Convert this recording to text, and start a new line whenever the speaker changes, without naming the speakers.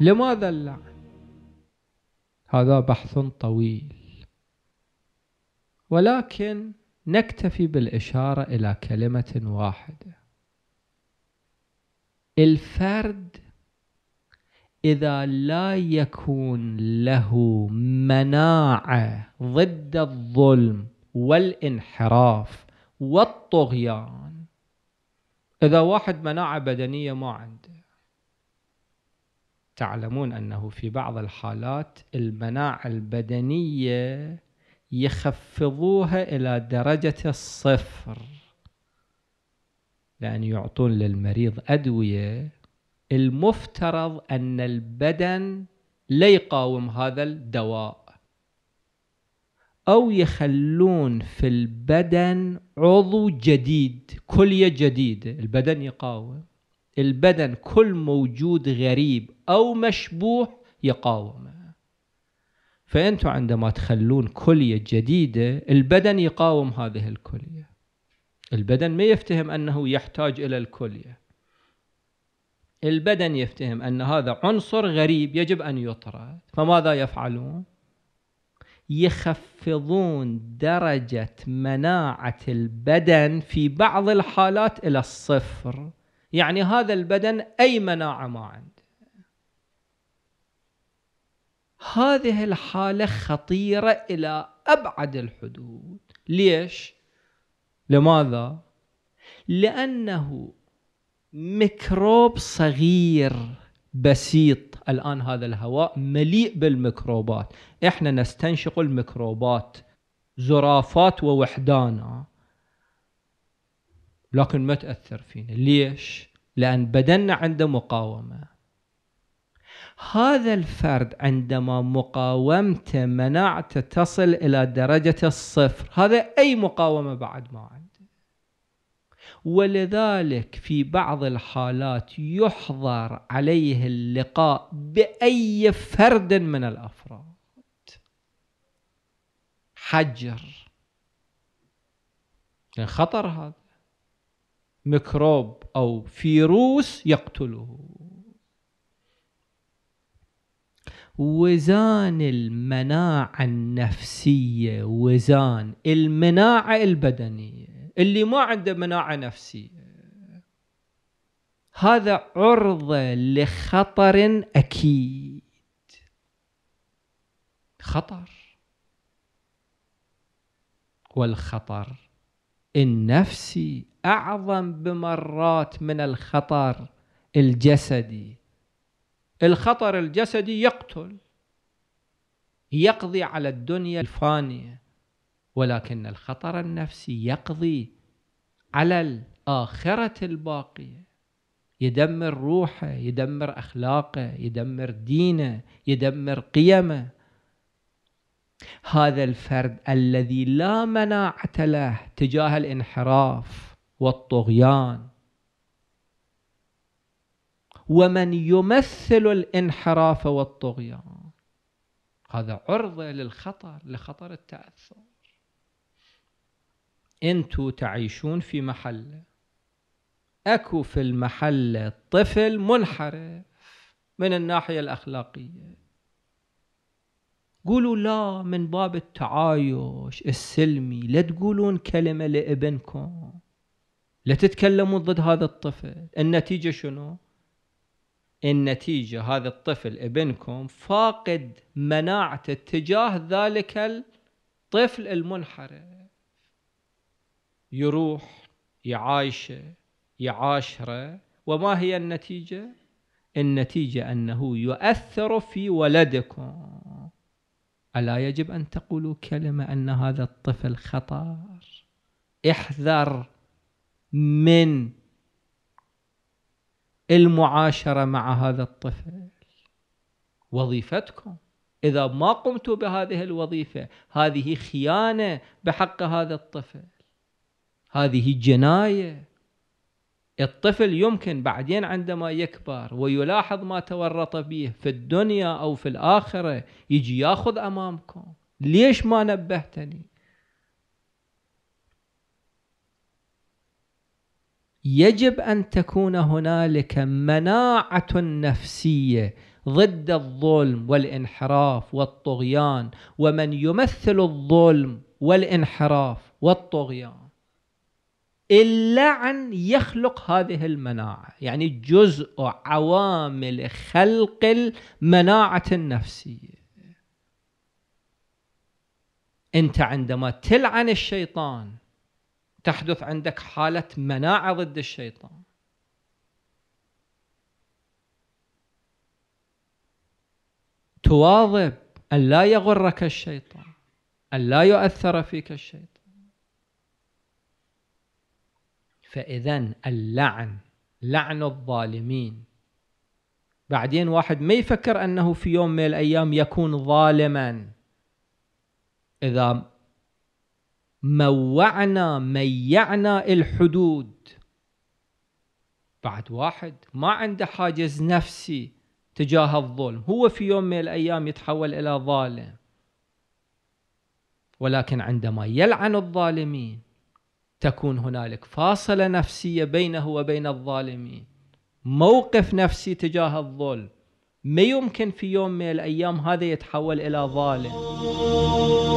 لماذا اللعن هذا بحث طويل ولكن نكتفي بالاشاره الى كلمه واحده الفرد اذا لا يكون له مناعه ضد الظلم والانحراف والطغيان اذا واحد مناعه بدنيه ما عنده تعلمون انه في بعض الحالات المناعه البدنيه يخفضوها الى درجه الصفر لان يعطون للمريض ادويه المفترض ان البدن لا يقاوم هذا الدواء او يخلون في البدن عضو جديد كليه جديده البدن يقاوم البدن كل موجود غريب أو مشبوه يقاومه فأنتم عندما تخلون كلية جديدة البدن يقاوم هذه الكلية البدن ما يفتهم أنه يحتاج إلى الكلية البدن يفتهم أن هذا عنصر غريب يجب أن يطرد فماذا يفعلون؟ يخفضون درجة مناعة البدن في بعض الحالات إلى الصفر يعني هذا البدن أي مناعة ما عنده هذه الحالة خطيرة إلى أبعد الحدود ليش؟ لماذا؟ لأنه ميكروب صغير بسيط الآن هذا الهواء مليء بالميكروبات احنا نستنشق الميكروبات زرافات ووحدانا لكن ما تأثر فينا ليش؟ لأن بدننا عنده مقاومة هذا الفرد عندما مقاومته مناعته تصل إلى درجة الصفر هذا أي مقاومة بعد ما عنده ولذلك في بعض الحالات يحظر عليه اللقاء بأي فرد من الأفراد حجر يعني خطر هذا ميكروب أو فيروس يقتله وزان المناعة النفسية وزان المناعة البدنية اللي ما عنده مناعة نفسية هذا عرضة لخطر أكيد خطر والخطر النفسي اعظم بمرات من الخطر الجسدي الخطر الجسدي يقتل يقضي على الدنيا الفانيه ولكن الخطر النفسي يقضي على الاخره الباقيه يدمر روحه يدمر اخلاقه يدمر دينه يدمر قيمه هذا الفرد الذي لا مناعه له تجاه الانحراف والطغيان ومن يمثل الانحراف والطغيان هذا عرضة للخطر لخطر التأثر انتو تعيشون في محلة اكو في المحلة طفل منحرف من الناحية الأخلاقية قولوا لا من باب التعايش السلمي لا تقولون كلمة لابنكم لا تتكلمون ضد هذا الطفل النتيجة شنو النتيجة هذا الطفل ابنكم فاقد مناعته تجاه ذلك الطفل المنحرف يروح يعايشه يعاشره وما هي النتيجة النتيجة أنه يؤثر في ولدكم ألا يجب أن تقولوا كلمة أن هذا الطفل خطر احذر من المعاشرة مع هذا الطفل وظيفتكم إذا ما قمتوا بهذه الوظيفة هذه خيانة بحق هذا الطفل هذه جناية الطفل يمكن بعدين عندما يكبر ويلاحظ ما تورط به في الدنيا أو في الآخرة يجي ياخذ أمامكم ليش ما نبهتني يجب ان تكون هنالك مناعه نفسيه ضد الظلم والانحراف والطغيان ومن يمثل الظلم والانحراف والطغيان اللعن يخلق هذه المناعه يعني جزء عوامل خلق المناعه النفسيه انت عندما تلعن الشيطان تحدث عندك حالة مناعة ضد الشيطان تواظب أن لا يغرك الشيطان أن لا يؤثر فيك الشيطان فإذا اللعن لعن الظالمين بعدين واحد ما يفكر أنه في يوم من الأيام يكون ظالما إذا موعنا ميعنا الحدود بعد واحد ما عنده حاجز نفسي تجاه الظلم هو في يوم من الأيام يتحول إلى ظالم ولكن عندما يلعن الظالمين تكون هنالك فاصلة نفسية بينه وبين الظالمين موقف نفسي تجاه الظلم ما يمكن في يوم من الأيام هذا يتحول إلى ظالم